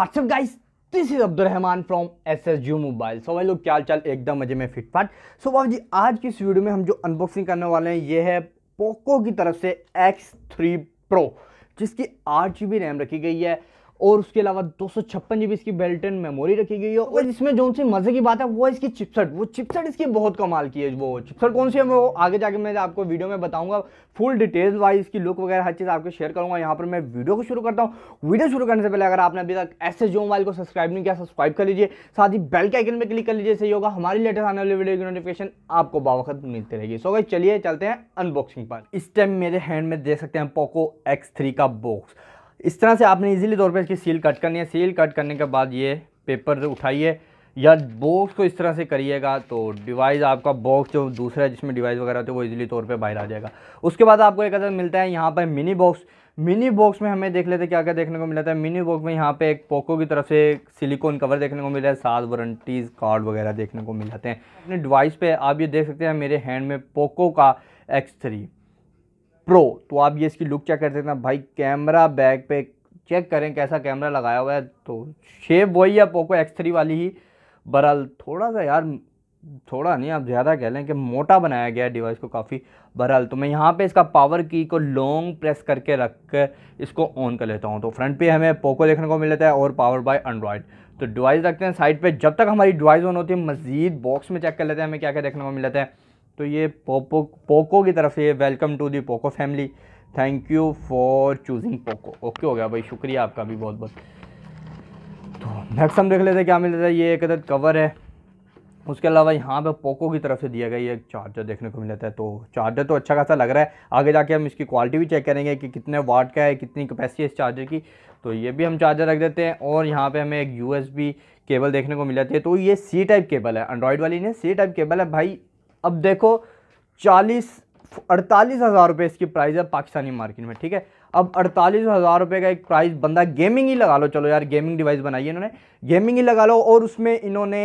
WhatsApp guys this is Rahman from S S जू mobile so भाई लोग क्या चाल एकदम मजे में फिट फाट सो भाई जी आज की इस वीडियो में हम जो अनबॉक्सिंग करने वाले हैं ये है पोको की तरफ से एक्स थ्री प्रो जिसकी आठ जी बी रैम रखी गई है और उसके अलावा दो सौ छप्पन जीबी इसकी बेल्टन मेमोरी रखी गई है और इसमें जो उनसे मजे की बात है वो इसकी चिपसेट वो चिपसेट इसकी बहुत कमाल की है वो चिपसेट कौन सी है वो आगे जाके मैं आपको वीडियो में बताऊंगा फुल डिटेल वाइज इसकी लुक वगैरह हर चीज़ आपको शेयर करूंगा यहाँ पर मैं वीडियो को शुरू करता हूँ वीडियो शुरू करने से पहले अगर आपने अभी तक ऐसे जो मोबाइल को सब्सक्राइब नहीं किया सब्सक्राइब कर लीजिए साथ ही बेल के आइकन पर क्लिक कर लीजिए सही होगा हमारी लेटेस्ट आने वाली वीडियो की नोटिफिकेशन आपको बावखत मिलती रहेगी सो गई चलिए चलते हैं अनबॉक्सिंग पर इस टाइम मेरे हैंड में देख सकते हैं पोको एक्स का बॉक्स इस तरह से आपने इजीली तौर पे इसकी सील कट करनी है सील कट करने के बाद ये पेपर उठाइए या बॉक्स को इस तरह से करिएगा तो डिवाइस आपका बॉक्स जो दूसरा है जिसमें डिवाइस वगैरह होते हैं वो इजीली तौर पे बाहर आ जाएगा उसके बाद आपको एक अदर मिलता है यहाँ पर मिनी बॉक्स मिनी बॉक्स में हमें देख लेते हैं क्या क्या देखने को मिलता है मिनी बॉक्स में यहाँ पे एक पोको की तरफ से सिलिकॉन कवर देखने को मिला है साथ वारंटीज़ कार्ड वगैरह देखने को मिल जाते हैं अपने डिवाइस पर आप ये देख सकते हैं मेरे हैंड में पोको का एक्स थ्री प्रो तो आप ये इसकी लुक चेक कर सकते हैं भाई कैमरा बैक पे चेक करें कैसा कैमरा लगाया हुआ है तो शेप वही है पोको एक्स थ्री वाली ही बहरहाल थोड़ा सा यार थोड़ा नहीं आप ज़्यादा कह लें कि मोटा बनाया गया है डिवाइस को काफ़ी बहरहाल तो मैं यहाँ पे इसका पावर की को लॉन्ग प्रेस करके रख कर इसको ऑन कर लेता हूँ तो फ्रंट पे हमें पोको देखने को मिल जाता है और पावर बाय एंड्रॉयड तो डिवाइस रखते हैं साइड पे जब तक हमारी डिवाइस ऑन होती है मज़ीद बॉक्स में चेक कर लेते हैं हमें क्या क्या देखने को मिल जाता है तो ये पोपो पोको की तरफ से ये welcome to the Poco family thank you for choosing Poco okay हो गया भाई शुक्रिया आपका भी बहुत बहुत तो नेक्स्ट हम देख लेते हैं क्या मिलता है ये एक अदर कवर है उसके अलावा यहाँ पे पोको की तरफ से दिया गया एक चार्जर देखने को मिलता है तो चार्जर तो अच्छा खासा लग रहा है आगे जाके हम इसकी क्वालिटी भी चेक करेंगे कि कितने वाट का है कितनी कैपेसिटी है इस चार्जर की तो ये भी हम चार्जर रख देते हैं और यहाँ पे हमें एक यूएसबी केबल देखने को जाती है तो ये सी टाइप केबल है एंड्रॉयड वाली नहीं सी टाइप केबल है भाई अब देखो चालीस अड़तालीस हज़ार रुपये इसकी प्राइस है पाकिस्तानी मार्केट में ठीक है अब अड़तालीस हज़ार रुपये का एक प्राइस बंदा गेमिंग ही लगा लो चलो यार गेमिंग डिवाइस बनाई है इन्होंने गेमिंग ही लगा लो और उसमें इन्होंने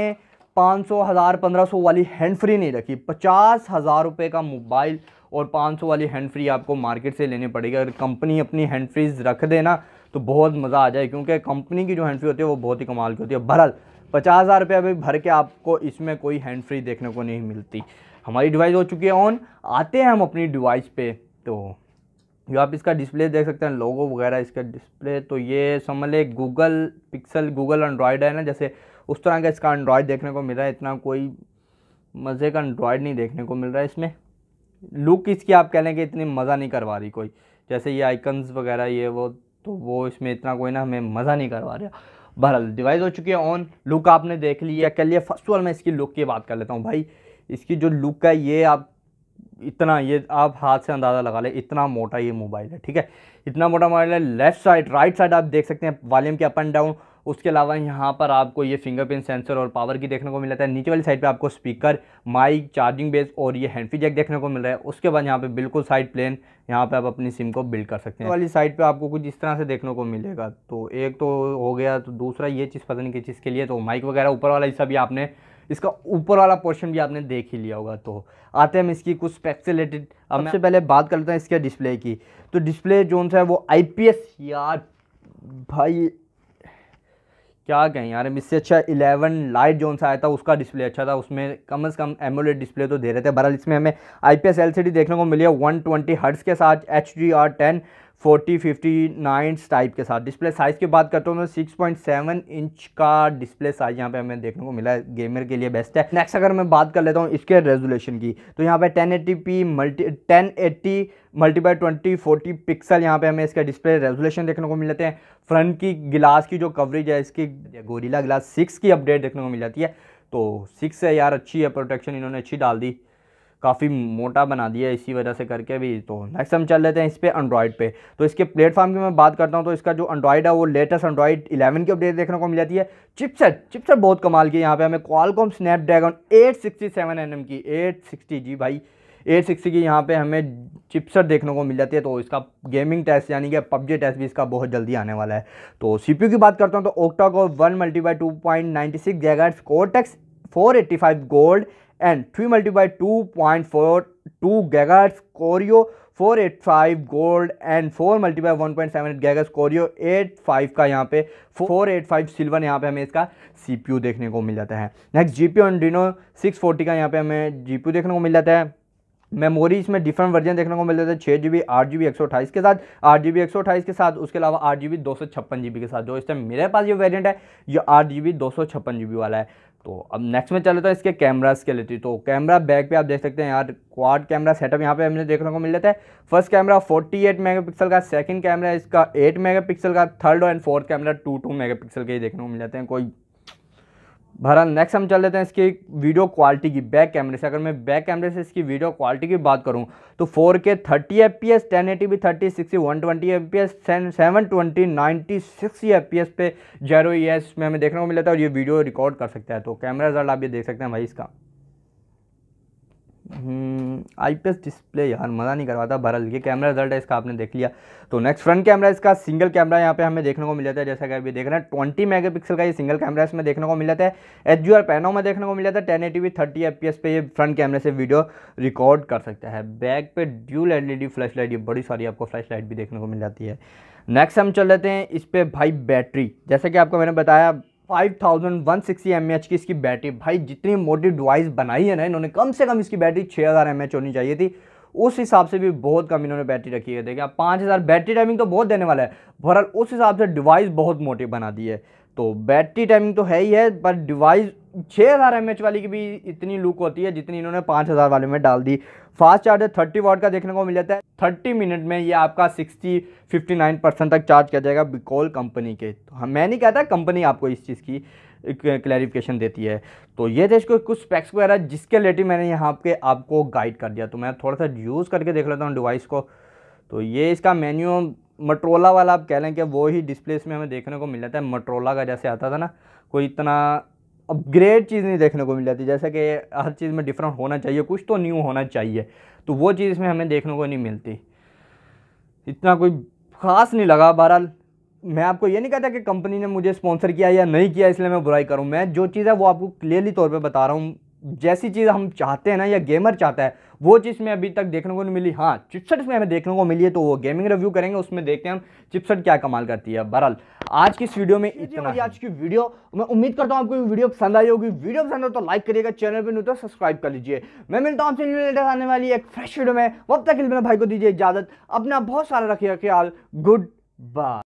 पाँच सौ हज़ार पंद्रह सौ वाली हैंड फ्री नहीं रखी पचास हज़ार रुपये का मोबाइल और पाँच सौ वाली हैंड फ्री आपको मार्केट से लेनी पड़ेगी अगर कंपनी अपनी हैंड फ्रीज रख देना तो बहुत मज़ा आ जाए क्योंकि कंपनी की जो हैंड फ्री होती है वो बहुत ही कमाल की होती है बहरहाल पचास हज़ार रुपये अभी भर के आपको इसमें कोई हैंड फ्री देखने को नहीं मिलती हमारी डिवाइस हो चुकी है ऑन आते हैं हम अपनी डिवाइस पे तो जो आप इसका डिस्प्ले देख सकते हैं लोगो वगैरह इसका डिस्प्ले तो ये समझ लें गूगल पिक्सल गूगल एंड्रॉयड है ना जैसे उस तरह का इसका एंड्रॉयड देखने को मिल रहा है इतना कोई मज़े का एंड्रॉयड नहीं देखने को मिल रहा है इसमें लुक इसकी आप कह लें कि इतनी मज़ा नहीं करवा रही कोई जैसे ये आइकन्स वगैरह ये वो तो वो इसमें इतना कोई ना हमें मज़ा नहीं करवा रहा बहरहाल डिवाइस हो चुकी है ऑन लुक आपने देख लिया कर लिया फर्स्ट ऑल मैं इसकी लुक की बात कर लेता हूँ भाई इसकी जो लुक है ये आप इतना ये आप हाथ से अंदाज़ा लगा ले इतना मोटा ये मोबाइल है ठीक है इतना मोटा मोबाइल है लेफ्ट साइड राइट साइड आप देख सकते हैं वॉल्यूम के अप एंड डाउन उसके अलावा यहाँ पर आपको ये फिंगरप्रिंट सेंसर और पावर की देखने को मिल जाता है नीचे वाली साइड पे आपको स्पीकर माइक चार्जिंग बेस और ये हैंडफी जैक देखने को मिल रहा है उसके बाद यहाँ पे बिल्कुल साइड प्लेन यहाँ पे आप अपनी सिम को बिल्ड कर सकते हैं वाली साइड पे आपको कुछ इस तरह से देखने को मिलेगा तो एक तो हो गया तो दूसरा ये चीज़ पता नहीं किस चीज़ के लिए तो माइक वगैरह ऊपर वाला हिस्सा भी आपने इसका ऊपर वाला पोर्शन भी आपने देख ही लिया होगा तो आते हैं हम इसकी कुछ स्पेक्स रिलेटेड अब सबसे पहले बात करते हैं इसके डिस्प्ले की तो डिस्प्ले जो है वो आई या भाई क्या कहें यार इससे अच्छा इलेवन लाइट जोन सा आया था उसका डिस्प्ले अच्छा था उसमें कम से कम एमोलेट डिस्प्ले तो दे रहे थे बहरहाल इसमें हमें I P S L C D देखने को मिली है वन ट्वेंटी हर्ट्स के साथ H D R ten forty fifty nines type के साथ डिस्प्ले साइज़ की बात करता हूँ मैं सिक्स पॉइंट सेवन इंच का डिस्प्ले साइज़ यहाँ पे हमें देखने को मिला है गेमर के लिए बेस्ट है नेक्स्ट अगर मैं बात कर लेता हूँ इसके रेजोल्यूशन की तो यहाँ पे ten eighty P multi ten eighty multiply twenty forty pixel यहाँ पे हमें इसका डिस्प्ले रेजोल्यूशन देखने को मिल जाते हैं फ्रंट की गिलास की जो कवरेज है इसकी गोरीला गिलास सिक्स की अपडेट देखने को मिल जाती है तो सिक्स है यार अच्छी है प्रोटेक्शन इन्होंने अच्छी डाल दी काफ़ी मोटा बना दिया इसी वजह से करके भी तो नेक्स्ट हम चल लेते हैं इस पर एंड्रॉयड पे तो इसके प्लेटफॉर्म की मैं बात करता हूँ तो इसका जो एंड्रॉयड है वो लेटेस्ट एंड्रॉयड 11 की अपडेट देखने को मिल जाती है चिपसेट चिपसेट बहुत कमाल की यहाँ पे हमें क्वालकॉम स्नैपड्रैगन 867 एम की सिक्सटी जी भाई एट सिक्सटी की यहाँ पर हमें चिपसेट देखने को मिल जाती है तो इसका गेमिंग टेस्ट यानी कि पबजी टेस्ट भी इसका बहुत जल्दी आने वाला है तो सीपीयू की बात करता हूँ तो ओक्टा को one multi by two point ninety six gigahertz टेक्स four eighty five gold and three two point four two gigahertz Kryo four eight five gold and four multiply one point seven eight gigahertz Kryo five का यहाँ पे four eight five silver यहाँ पे हमें इसका you देखने को मिल जाता है नेक्स्ट जी पी डिनो सिक्स फोर्टी का यहाँ पे हमें जीपीयू देखने को मिल जाता है मेमोरी इसमें डिफरेंट वर्जन देखने को मिल जाता है छः जी बी आठ जी बी एक सौ अठाईस के साथ आठ जी बी एक सौ अट्ठाईस के साथ उसके अलावा आठ जी बी दो सौ छप्पन जी बी के साथ जो इस टाइम मेरे पास ये वेरिएंट है ये आठ जी बी दो सौ छप्पन जी बी वाला है तो अब नेक्स्ट में चले तो इसके कैमरास के लेती तो कैमरा बैक पे आप देख सकते हैं यार क्वाड कैमरा सेटअप यहाँ पे हमने देखने को मिल जाता है फर्स्ट कैमरा 48 मेगापिक्सल का सेकंड कैमरा इसका 8 मेगापिक्सल का थर्ड और एंड फोर्थ कैमरा 22 मेगापिक्सल के ही देखने को मिल जाते हैं कोई बहरहाल नेक्स्ट हम चल लेते हैं इसकी वीडियो क्वालिटी की बैक कैमरे से अगर मैं बैक कैमरे से इसकी वीडियो क्वालिटी की बात करूं तो 4K 30 fps P S seven twenty ninety six F P S पे जेरो ई में हमें देखने को मिलता है और ये वीडियो रिकॉर्ड कर सकता है तो कैमरा रिजल्ट आप ये देख सकते हैं भाई इसका आई पी एस डिस्प्ले यार मज़ा नहीं करवाता बहरल ये कैमरा रिजल्ट है इसका आपने देख लिया तो नेक्स्ट फ्रंट कैमरा इसका सिंगल कैमरा यहाँ पे हमें देखने को मिल जाता है जैसा कि अभी देख रहे हैं ट्वेंटी मेगापिक्सल का ये सिंगल कैमरा इसमें देखने को मिल जाता है एच जी आर पैनों में देखने को मिल जाता है ten eighty V thirty P S पे ये फ्रंट कैमरे से वीडियो रिकॉर्ड कर सकता है बैक पे dual L E D flash light ये बड़ी सारी आपको फ्लैश लाइट भी देखने को मिल जाती है नेक्स्ट हम चल लेते हैं इस पर भाई बैटरी जैसा कि आपको मैंने बताया 5160 mAh की इसकी बैटरी भाई जितनी मोटी डिवाइस बनाई है ना इन्होंने कम से कम इसकी बैटरी 6000 mAh होनी चाहिए थी उस हिसाब से भी बहुत कम इन्होंने बैटरी रखी है देखिए पाँच हज़ार बैटरी टाइमिंग तो बहुत देने वाला है बहरहाल उस हिसाब से डिवाइस बहुत मोटी बना दी है तो बैटरी टाइमिंग तो है ही है पर डिवाइस छः हज़ार एम वाली की भी इतनी लुक होती है जितनी इन्होंने पाँच हज़ार वाले में डाल दी फास्ट चार्जर थर्टी वाट का देखने को मिल जाता है थर्टी मिनट में ये आपका सिक्सटी फिफ्टी नाइन परसेंट तक चार्ज किया जाएगा बिकॉल कंपनी के तो हाँ, मैं नहीं कहता कंपनी आपको इस चीज़ की क्लैरिफिकेशन देती है तो ये थे इसको कुछ स्पेक्स वगैरह जिसके रिलेटिव मैंने यहाँ पे आपको गाइड कर दिया तो मैं थोड़ा सा यूज़ करके देख लेता हूँ डिवाइस को तो ये इसका मेन्यू मट्रोला वाला आप कह लें कि वो ही डिस्प्ले में हमें देखने को मिल जाता है मट्रोला का जैसे आता था ना कोई इतना अपग्रेड चीज़ नहीं देखने को मिल जाती जैसा कि हर चीज़ में डिफरेंट होना चाहिए कुछ तो न्यू होना चाहिए तो वो चीज़ इसमें हमें देखने को नहीं मिलती इतना कोई ख़ास नहीं लगा बहरहाल मैं आपको ये नहीं कहता कि कंपनी ने मुझे स्पॉन्सर किया या नहीं किया इसलिए मैं बुराई करूँ मैं जो चीज़ है वो आपको क्लियरली तौर पर बता रहा हूँ जैसी चीज़ हम चाहते हैं ना या गेमर चाहता है वो चीज़ में अभी तक देखने को नहीं मिली हाँ चिपसेट में हमें देखने को मिली है तो वो गेमिंग रिव्यू करेंगे उसमें देखते हैं हम चिपसेट क्या कमाल करती है बहरहाल आज की इस वीडियो में इतना आज की वीडियो मैं उम्मीद करता हूँ आपको वीडियो पसंद आई होगी वीडियो पसंद हो तो लाइक करिएगा चैनल पर नहीं तो सब्सक्राइब कर लीजिए मैं मिलता हूँ आपसे लेटेस्ट आने वाली एक फ्रेश वीडियो में वक्त तक मेरे भाई को दीजिए इजाज़त अपना बहुत सारा रखिएगा ख्याल गुड बाय